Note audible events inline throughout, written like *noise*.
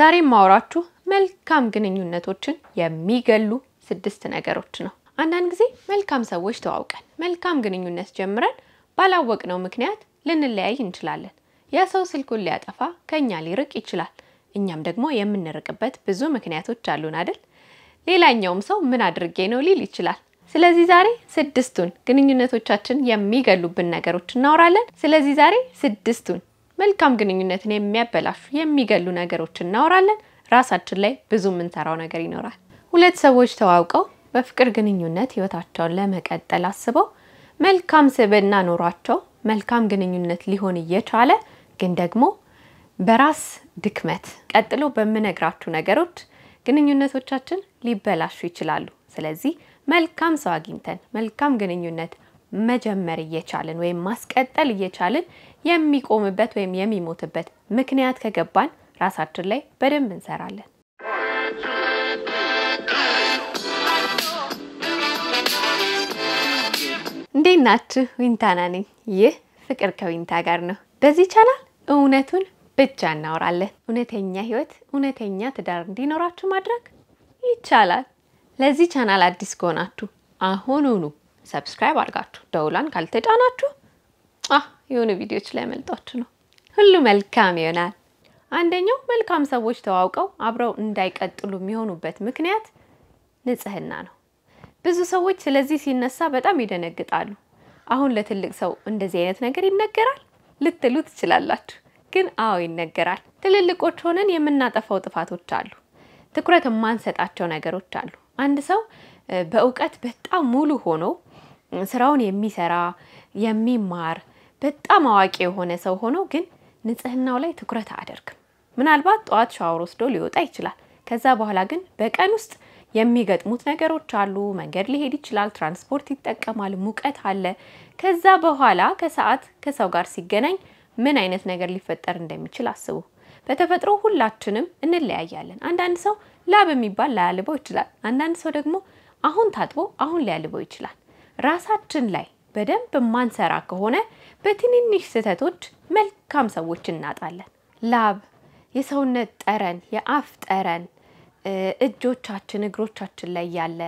ዛሬ ማውራችሁ መልካም ግንኙነቶችን የሚገሉ ስድስት ነገሮች ነው። አንዳንድ ጊዜ መልካም ሰዎች ተዋውቀን መልካም ግንኙነት ጀምረን ባላወቅነው ምክንያት ልንለያይ እንችላለን። የሰው ስልኩን ሊያጠፋ ከኛ ሊርቅ ይችላል። እኛም ደግሞ የምንርቅበት ብዙ ምክንያቶች አሉን አይደል? ሌላኛውም ሰው ምን አድርጌ ነው ሊል ይችላል። ስለዚህ ዛሬ ስድስቱን ግንኙነቶቻችን የሚገሉብን ነገሮች እናወራለን። ስለዚህ ዛሬ ስድስቱን መልካም ግንኙነትን የሚያበላሹ የሚገሉ ነገሮች እናወራለን። ራሳችን ላይ ብዙ የምንሰራው ነገር ይኖራል። ሁለት ሰዎች ተዋውቀው በፍቅር ግንኙነት ህይወታቸውን ለመቀጠል አስበው መልካም ስብዕና ኖሯቸው መልካም ግንኙነት ሊሆን እየቻለ ግን ደግሞ በራስ ድክመት ቀጥሎ በምነግራችሁ ነገሮች ግንኙነቶቻችን ሊበላሹ ይችላሉ። ስለዚህ መልካም ሰው አግኝተን መልካም ግንኙነት መጀመር እየቻልን ወይም ማስቀጠል እየቻልን የሚቆምበት ወይም የሚሞትበት ምክንያት ከገባን ራሳችን ላይ በደንብ እንሰራለን። እንዴት ናችሁ? ዊንታና ነኝ። ይህ ፍቅር ከዊንታ ጋር ነው። በዚህ ቻናል እውነቱን ብቻ እናወራለን። እውነተኛ ህይወት፣ እውነተኛ ትዳር እንዲኖራችሁ ማድረግ ይቻላል። ለዚህ ቻናል አዲስ ከሆናችሁ አሁኑኑ ሰብስክራይብ አድርጋችሁ ደውላን ካልተጫናችሁ የሆነ ቪዲዮዎች ላይ መልጣችሁ ነው። ሁሉ መልካም ይሆናል። አንደኛው መልካም ሰዎች ተዋውቀው አብረው እንዳይቀጥሉ የሚሆኑበት ምክንያት ንጽህና ነው። ብዙ ሰዎች ስለዚህ ሲነሳ በጣም ይደነግጣሉ። አሁን ለትልቅ ሰው እንደዚህ አይነት ነገር ይነገራል ልትሉ ትችላላችሁ። ግን አዎ ይነገራል። ትልልቆች ሆነን የምናጠፋው ጥፋቶች አሉ። ትኩረት የማንሰጣቸው ነገሮች አሉ። አንድ ሰው በእውቀት በጣም ሙሉ ሆኖ ስራውን የሚሰራ የሚማር በጣም አዋቂ የሆነ ሰው ሆኖ ግን ንጽህናው ላይ ትኩረት አያደርግም። ምናልባት ጠዋት ሻወር ወስዶ ሊወጣ ይችላል። ከዛ በኋላ ግን በቀን ውስጥ የሚገጥሙት ነገሮች አሉ። መንገድ ሊሄድ ይችላል፣ ትራንስፖርት ይጠቀማል፣ ሙቀት አለ። ከዛ በኋላ ከሰዓት ከሰው ጋር ሲገናኝ ምን አይነት ነገር ሊፈጠር እንደሚችል አስቡ። በተፈጥሮ ሁላችንም እንለያያለን። አንዳንድ ሰው ላብ የሚባል ላያልበው ይችላል። አንዳንድ ሰው ደግሞ አሁን ታጥቦ አሁን ሊያልበው ይችላል። ራሳችን ላይ በደንብ የማንሰራ ከሆነ በትንንሽ ስህተቶች መልካም ሰዎች እናጣለን። ላብ፣ የሰውነት ጠረን፣ የአፍ ጠረን፣ እጆቻችን፣ እግሮቻችን ላይ ያለ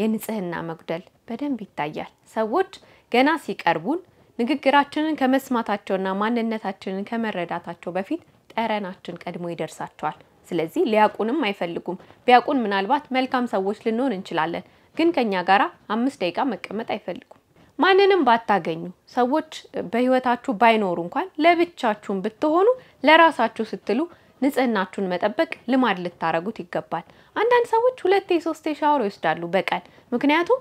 የንጽህና መጉደል በደንብ ይታያል። ሰዎች ገና ሲቀርቡን ንግግራችንን ከመስማታቸውና ማንነታችንን ከመረዳታቸው በፊት ጠረናችን ቀድሞ ይደርሳቸዋል። ስለዚህ ሊያውቁንም አይፈልጉም። ቢያውቁን ምናልባት መልካም ሰዎች ልንሆን እንችላለን፣ ግን ከኛ ጋር አምስት ደቂቃ መቀመጥ አይፈልጉም። ማንንም ባታገኙ ሰዎች በህይወታችሁ ባይኖሩ እንኳን ለብቻችሁን ብትሆኑ ለራሳችሁ ስትሉ ንጽህናችሁን መጠበቅ ልማድ ልታረጉት ይገባል። አንዳንድ ሰዎች ሁለቴ ሶስቴ ሻወር ይወስዳሉ በቀን ምክንያቱም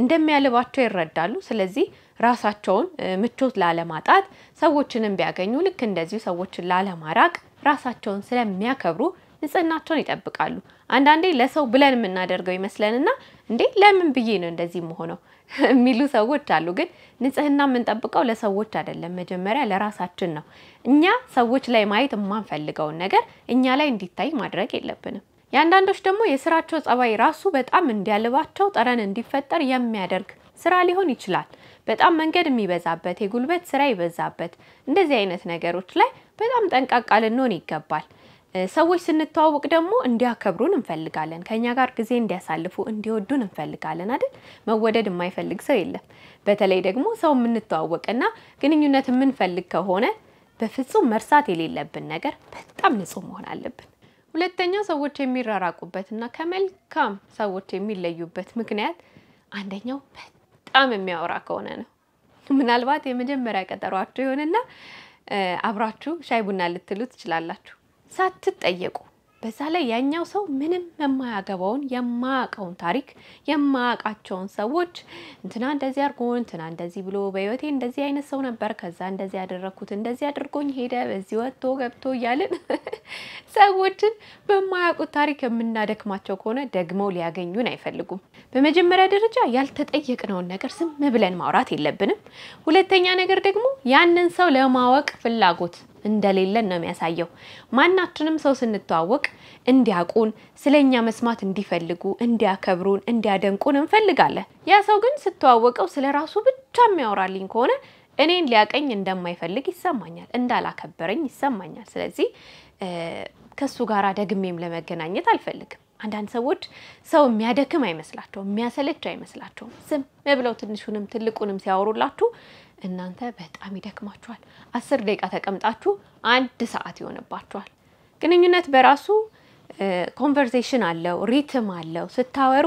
እንደሚያልባቸው ይረዳሉ። ስለዚህ ራሳቸውን ምቾት ላለማጣት ሰዎችንም ቢያገኙ ልክ እንደዚሁ ሰዎችን ላለማራቅ ራሳቸውን ስለሚያከብሩ ንጽህናቸውን ይጠብቃሉ። አንዳንዴ ለሰው ብለን የምናደርገው ይመስለንና እንዴ ለምን ብዬ ነው እንደዚህ መሆነው *laughs* የሚሉ ሰዎች አሉ። ግን ንጽህና የምንጠብቀው ለሰዎች አይደለም፣ መጀመሪያ ለራሳችን ነው። እኛ ሰዎች ላይ ማየት የማንፈልገውን ነገር እኛ ላይ እንዲታይ ማድረግ የለብንም። የአንዳንዶች ደግሞ የስራቸው ጸባይ ራሱ በጣም እንዲያልባቸው ጠረን እንዲፈጠር የሚያደርግ ስራ ሊሆን ይችላል። በጣም መንገድ የሚበዛበት፣ የጉልበት ስራ ይበዛበት፣ እንደዚህ አይነት ነገሮች ላይ በጣም ጠንቃቃ ልንሆን ይገባል። ሰዎች ስንተዋወቅ ደግሞ እንዲያከብሩን እንፈልጋለን። ከኛ ጋር ጊዜ እንዲያሳልፉ እንዲወዱን እንፈልጋለን አይደል? መወደድ የማይፈልግ ሰው የለም። በተለይ ደግሞ ሰው የምንተዋወቅና ግንኙነት የምንፈልግ ከሆነ በፍጹም መርሳት የሌለብን ነገር በጣም ንጹህ መሆን አለብን። ሁለተኛው ሰዎች የሚራራቁበትና ከመልካም ሰዎች የሚለዩበት ምክንያት አንደኛው በጣም የሚያወራ ከሆነ ነው። ምናልባት የመጀመሪያ ቀጠሯችሁ ይሆንና አብራችሁ ሻይ ቡና ልትሉ ትችላላችሁ። ሳትጠየቁ በዛ ላይ ያኛው ሰው ምንም የማያገባውን የማያውቀውን ታሪክ የማያውቃቸውን ሰዎች እንትና እንደዚህ አድርጎ እንትና እንደዚህ ብሎ በህይወቴ እንደዚህ አይነት ሰው ነበር፣ ከዛ እንደዚህ ያደረግኩት፣ እንደዚህ አድርጎኝ ሄደ፣ በዚህ ወጥቶ ገብቶ እያልን *laughs* ሰዎችን በማያውቁት ታሪክ የምናደክማቸው ከሆነ ደግመው ሊያገኙን አይፈልጉም። በመጀመሪያ ደረጃ ያልተጠየቅነውን ነገር ዝም ብለን ማውራት የለብንም። ሁለተኛ ነገር ደግሞ ያንን ሰው ለማወቅ ፍላጎት እንደሌለን ነው የሚያሳየው። ማናችንም ሰው ስንተዋወቅ እንዲያውቁን፣ ስለኛ መስማት እንዲፈልጉ፣ እንዲያከብሩን፣ እንዲያደንቁን እንፈልጋለን። ያ ሰው ግን ስተዋወቀው ስለ ራሱ ብቻ የሚያወራልኝ ከሆነ እኔን ሊያቀኝ እንደማይፈልግ ይሰማኛል፣ እንዳላከበረኝ ይሰማኛል። ስለዚህ ከሱ ጋር ደግሜም ለመገናኘት አልፈልግም። አንዳንድ ሰዎች ሰው የሚያደክም አይመስላቸውም፣ የሚያሰለች አይመስላቸውም። ዝም ብለው ትንሹንም ትልቁንም ሲያወሩላችሁ እናንተ በጣም ይደክማችኋል። አስር ደቂቃ ተቀምጣችሁ አንድ ሰዓት ይሆንባችኋል። ግንኙነት በራሱ ኮንቨርሴሽን አለው፣ ሪትም አለው። ስታወሩ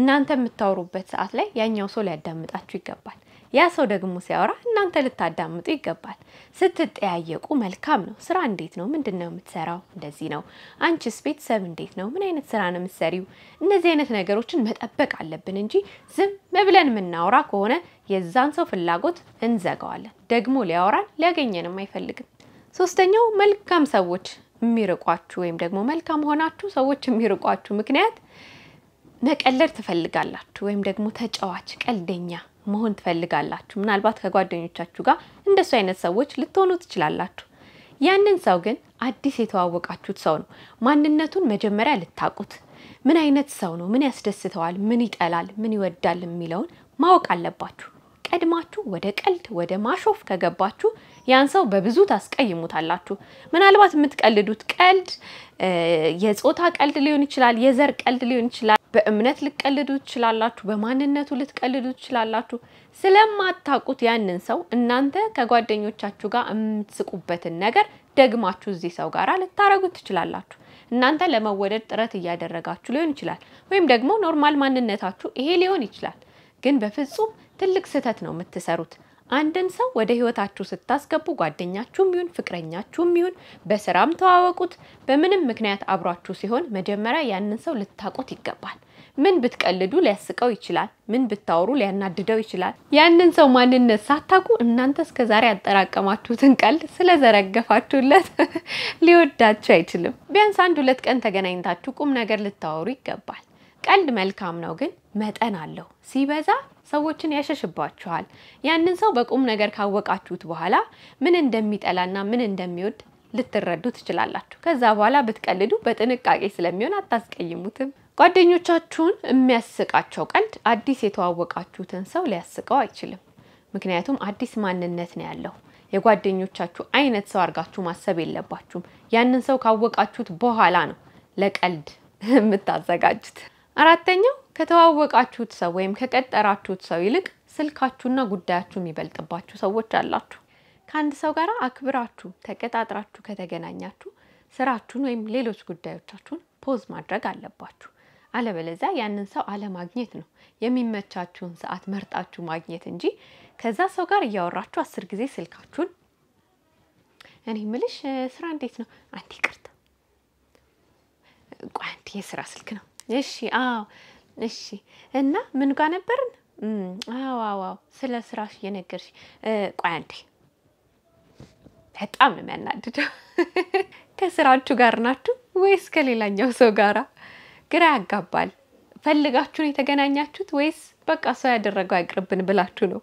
እናንተ የምታወሩበት ሰዓት ላይ ያኛው ሰው ሊያዳምጣችሁ ይገባል። ያ ሰው ደግሞ ሲያወራ እናንተ ልታዳምጡ ይገባል። ስትጠያየቁ መልካም ነው። ስራ እንዴት ነው? ምንድን ነው የምትሰራው? እንደዚህ ነው። አንቺስ ቤተሰብ እንዴት ነው? ምን አይነት ስራ ነው የምትሰሪው? እነዚህ አይነት ነገሮችን መጠበቅ አለብን እንጂ ዝም ብለን የምናወራ ከሆነ የዛን ሰው ፍላጎት እንዘጋዋለን። ደግሞ ሊያወራን ሊያገኘንም አይፈልግም። ሶስተኛው መልካም ሰዎች የሚርቋችሁ ወይም ደግሞ መልካም ሆናችሁ ሰዎች የሚርቋችሁ ምክንያት መቀለድ ትፈልጋላችሁ ወይም ደግሞ ተጫዋች፣ ቀልደኛ መሆን ትፈልጋላችሁ። ምናልባት ከጓደኞቻችሁ ጋር እንደሱ አይነት ሰዎች ልትሆኑ ትችላላችሁ። ያንን ሰው ግን አዲስ የተዋወቃችሁት ሰው ነው። ማንነቱን መጀመሪያ ልታቁት፣ ምን አይነት ሰው ነው፣ ምን ያስደስተዋል፣ ምን ይጠላል፣ ምን ይወዳል የሚለውን ማወቅ አለባችሁ። ቀድማችሁ ወደ ቀልድ ወደ ማሾፍ ከገባችሁ ያን ሰው በብዙ ታስቀይሙታላችሁ። ምናልባት የምትቀልዱት ቀልድ የጾታ ቀልድ ሊሆን ይችላል፣ የዘር ቀልድ ሊሆን ይችላል። በእምነት ልትቀልዱ ትችላላችሁ፣ በማንነቱ ልትቀልዱ ትችላላችሁ። ስለማታውቁት ያንን ሰው እናንተ ከጓደኞቻችሁ ጋር የምትስቁበትን ነገር ደግማችሁ እዚህ ሰው ጋር ልታረጉት ትችላላችሁ። እናንተ ለመወደድ ጥረት እያደረጋችሁ ሊሆን ይችላል፣ ወይም ደግሞ ኖርማል ማንነታችሁ ይሄ ሊሆን ይችላል። ግን በፍጹም ትልቅ ስህተት ነው የምትሰሩት። አንድን ሰው ወደ ህይወታችሁ ስታስገቡ ጓደኛችሁም ይሁን ፍቅረኛችሁም ይሁን በስራም ተዋወቁት፣ በምንም ምክንያት አብሯችሁ ሲሆን መጀመሪያ ያንን ሰው ልታቁት ይገባል። ምን ብትቀልዱ ሊያስቀው ይችላል፣ ምን ብታወሩ ሊያናድደው ይችላል። ያንን ሰው ማንነት ሳታቁ እናንተ እስከዛሬ ያጠራቀማችሁትን ቀልድ ስለዘረገፋችሁለት *laughs* ሊወዳችሁ አይችልም። ቢያንስ አንድ ሁለት ቀን ተገናኝታችሁ ቁም ነገር ልታወሩ ይገባል። ቀልድ መልካም ነው፣ ግን መጠን አለው። ሲበዛ ሰዎችን ያሸሽባችኋል። ያንን ሰው በቁም ነገር ካወቃችሁት በኋላ ምን እንደሚጠላና ምን እንደሚወድ ልትረዱ ትችላላችሁ። ከዛ በኋላ ብትቀልዱ በጥንቃቄ ስለሚሆን አታስቀይሙትም። ጓደኞቻችሁን የሚያስቃቸው ቀልድ አዲስ የተዋወቃችሁትን ሰው ሊያስቀው አይችልም። ምክንያቱም አዲስ ማንነት ነው ያለው። የጓደኞቻችሁ አይነት ሰው አድርጋችሁ ማሰብ የለባችሁም። ያንን ሰው ካወቃችሁት በኋላ ነው ለቀልድ *laughs* የምታዘጋጁት። አራተኛው ከተዋወቃችሁት ሰው ወይም ከቀጠራችሁት ሰው ይልቅ ስልካችሁና ጉዳያችሁ የሚበልጥባችሁ ሰዎች አላችሁ። ከአንድ ሰው ጋር አክብራችሁ ተቀጣጥራችሁ ከተገናኛችሁ ስራችሁን ወይም ሌሎች ጉዳዮቻችሁን ፖዝ ማድረግ አለባችሁ። አለበለዚያ ያንን ሰው አለማግኘት ነው። የሚመቻችሁን ሰዓት መርጣችሁ ማግኘት እንጂ ከዛ ሰው ጋር እያወራችሁ አስር ጊዜ ስልካችሁን እኔ ምልሽ ስራ እንዴት ነው? አንድ ይቅርታ፣ አንድ የስራ ስልክ ነው። እሺ፣ አዎ እሺ። እና ምን ጋር ነበርን? አዎ አዎ፣ ስለ ስራሽ እየነገርሽ። ቆይ አንዴ፣ በጣም ነው የሚያናድደው። *laughs* ከስራችሁ ጋር ናችሁ ወይስ ከሌላኛው ሰው ጋር ግራ ያጋባል። ፈልጋችሁ ነው የተገናኛችሁት ወይስ በቃ ሰው ያደረገው አይቅርብን ብላችሁ ነው?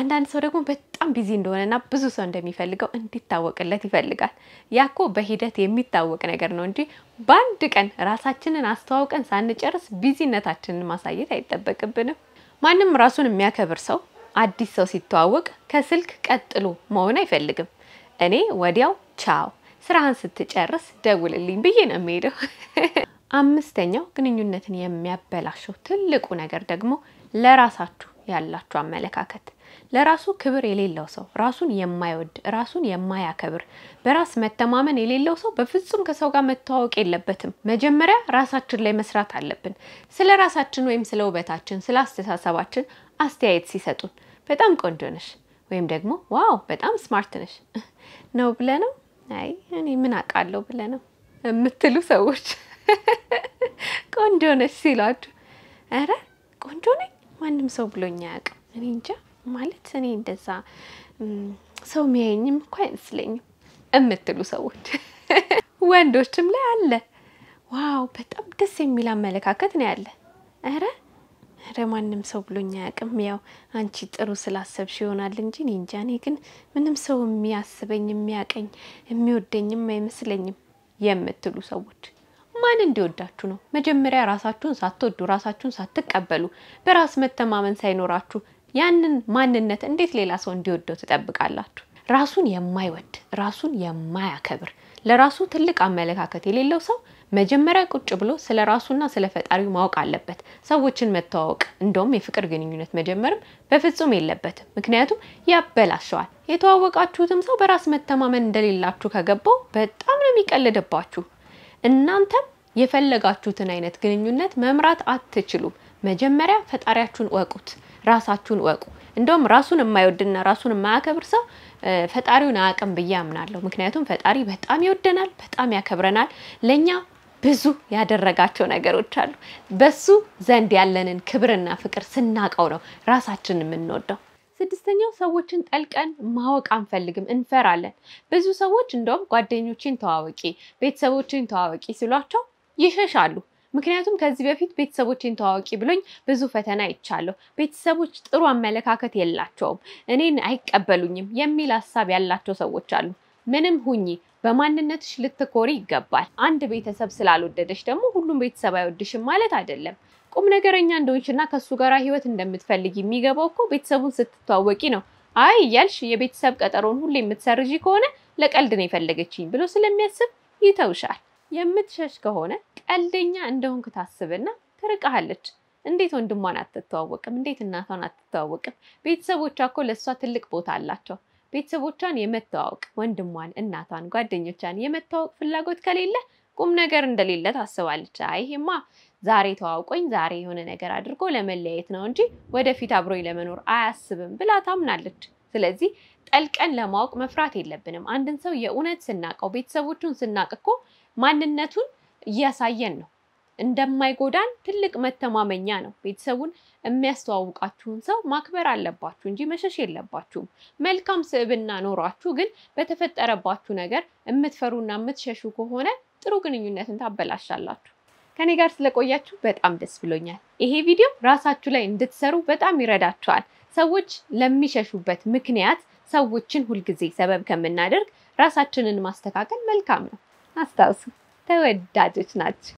አንዳንድ ሰው ደግሞ በጣም ቢዚ እንደሆነና ብዙ ሰው እንደሚፈልገው እንዲታወቅለት ይፈልጋል። ያኮ በሂደት የሚታወቅ ነገር ነው እንጂ በአንድ ቀን ራሳችንን አስተዋውቀን ሳንጨርስ ቢዚነታችንን ማሳየት አይጠበቅብንም። ማንም ራሱን የሚያከብር ሰው አዲስ ሰው ሲተዋወቅ ከስልክ ቀጥሎ መሆን አይፈልግም። እኔ ወዲያው ቻው፣ ስራህን ስትጨርስ ደውልልኝ ብዬ ነው የምሄደው። *laughs* አምስተኛው ግንኙነትን የሚያበላሸው ትልቁ ነገር ደግሞ ለራሳችሁ ያላችሁ አመለካከት ለራሱ ክብር የሌለው ሰው፣ ራሱን የማይወድ ራሱን የማያከብር በራስ መተማመን የሌለው ሰው በፍጹም ከሰው ጋር መተዋወቅ የለበትም። መጀመሪያ ራሳችን ላይ መስራት አለብን። ስለ ራሳችን ወይም ስለ ውበታችን፣ ስለ አስተሳሰባችን አስተያየት ሲሰጡን በጣም ቆንጆ ነሽ ወይም ደግሞ ዋው በጣም ስማርት ነሽ *laughs* ነው ብለ ነው አይ እኔ ምን አውቃለሁ ብለ ነው የምትሉ ሰዎች *laughs* ቆንጆ ነሽ ሲሏችሁ፣ ኧረ ቆንጆ ነኝ ማንም ሰው ብሎኛ አያውቅም እኔ እንጃ ማለት እኔ እንደዛ ሰው የሚያየኝም እኮ አይመስለኝም የምትሉ ሰዎች *laughs* ወንዶችም ላይ አለ። ዋው በጣም ደስ የሚል አመለካከት ነው ያለ። ኧረ ኧረ ማንም ሰው ብሎኝ አያውቅም። ያው አንቺ ጥሩ ስላሰብሽ ይሆናል እንጂ እኔ እንጃ። እኔ ግን ምንም ሰው የሚያስበኝ የሚያቀኝ የሚወደኝም አይመስለኝም የምትሉ ሰዎች ማን እንዲወዳችሁ ነው? መጀመሪያ ራሳችሁን ሳትወዱ ራሳችሁን ሳትቀበሉ በራስ መተማመን ሳይኖራችሁ ያንን ማንነት እንዴት ሌላ ሰው እንዲወደው ትጠብቃላችሁ? ራሱን የማይወድ ራሱን የማያከብር ለራሱ ትልቅ አመለካከት የሌለው ሰው መጀመሪያ ቁጭ ብሎ ስለ ራሱና ስለ ፈጣሪው ማወቅ አለበት። ሰዎችን መተዋወቅ እንደውም የፍቅር ግንኙነት መጀመርም በፍጹም የለበትም። ምክንያቱም ያበላሸዋል። የተዋወቃችሁትም ሰው በራስ መተማመን እንደሌላችሁ ከገባው በጣም ነው የሚቀልድባችሁ። እናንተም የፈለጋችሁትን አይነት ግንኙነት መምራት አትችሉም። መጀመሪያ ፈጣሪያችሁን እወቁት። ራሳችሁን ወቁ። እንደውም ራሱን የማይወድና ራሱን የማያከብር ሰው ፈጣሪውን አያውቅም ብዬ አምናለሁ። ምክንያቱም ፈጣሪ በጣም ይወደናል፣ በጣም ያከብረናል። ለእኛ ብዙ ያደረጋቸው ነገሮች አሉ። በሱ ዘንድ ያለንን ክብርና ፍቅር ስናቀው ነው ራሳችን የምንወደው። ስድስተኛው ሰዎችን ጠልቀን ማወቅ አንፈልግም፣ እንፈራለን። ብዙ ሰዎች እንደውም ጓደኞችን ተዋወቂ፣ ቤተሰቦችን ተዋወቂ ሲሏቸው ይሸሻሉ። ምክንያቱም ከዚህ በፊት ቤተሰቦችን ተዋወቂ ብሎኝ ብዙ ፈተና ይቻለሁ። ቤተሰቦች ጥሩ አመለካከት የላቸውም፣ እኔን አይቀበሉኝም የሚል ሀሳብ ያላቸው ሰዎች አሉ። ምንም ሁኚ በማንነትሽ ልትኮሪ ይገባል። አንድ ቤተሰብ ስላልወደደሽ ደግሞ ሁሉም ቤተሰብ አይወድሽም ማለት አይደለም። ቁም ነገረኛ እንደሆንሽና ከእሱ ጋር ህይወት እንደምትፈልግ የሚገባው እኮ ቤተሰቡን ስትተዋወቂ ነው። አይ እያልሽ የቤተሰብ ቀጠሮን ሁሉ የምትሰርዢ ከሆነ ለቀልድ ነው የፈለገችኝ ብሎ ስለሚያስብ ይተውሻል። የምትሸሽ ከሆነ ቀልደኛ እንደሆንክ ታስብና ትርቀሃለች። እንዴት ወንድሟን አትተዋወቅም? እንዴት እናቷን አትተዋወቅም? ቤተሰቦቿ እኮ ለእሷ ትልቅ ቦታ አላቸው። ቤተሰቦቿን የመተዋወቅ ወንድሟን፣ እናቷን፣ ጓደኞቿን የመተዋወቅ ፍላጎት ከሌለ ቁም ነገር እንደሌለ ታስባለች። አይ ይሄማ ዛሬ ተዋውቆኝ ዛሬ የሆነ ነገር አድርጎ ለመለያየት ነው እንጂ ወደፊት አብሮኝ ለመኖር አያስብም ብላ ታምናለች። ስለዚህ ጠልቀን ለማወቅ መፍራት የለብንም። አንድን ሰው የእውነት ስናቀው፣ ቤተሰቦቹን ስናቅ እኮ ማንነቱን እያሳየን ነው። እንደማይጎዳን ትልቅ መተማመኛ ነው። ቤተሰቡን የሚያስተዋውቃችሁን ሰው ማክበር አለባችሁ እንጂ መሸሽ የለባችሁም። መልካም ስብዕና ኖሯችሁ ግን በተፈጠረባችሁ ነገር የምትፈሩና የምትሸሹ ከሆነ ጥሩ ግንኙነትን ታበላሻላችሁ። ከኔ ጋር ስለቆያችሁ በጣም ደስ ብሎኛል። ይሄ ቪዲዮ ራሳችሁ ላይ እንድትሰሩ በጣም ይረዳችኋል። ሰዎች ለሚሸሹበት ምክንያት ሰዎችን ሁልጊዜ ሰበብ ከምናደርግ ራሳችንን ማስተካከል መልካም ነው። አስታውሱ፣ ተወዳጆች ናቸው።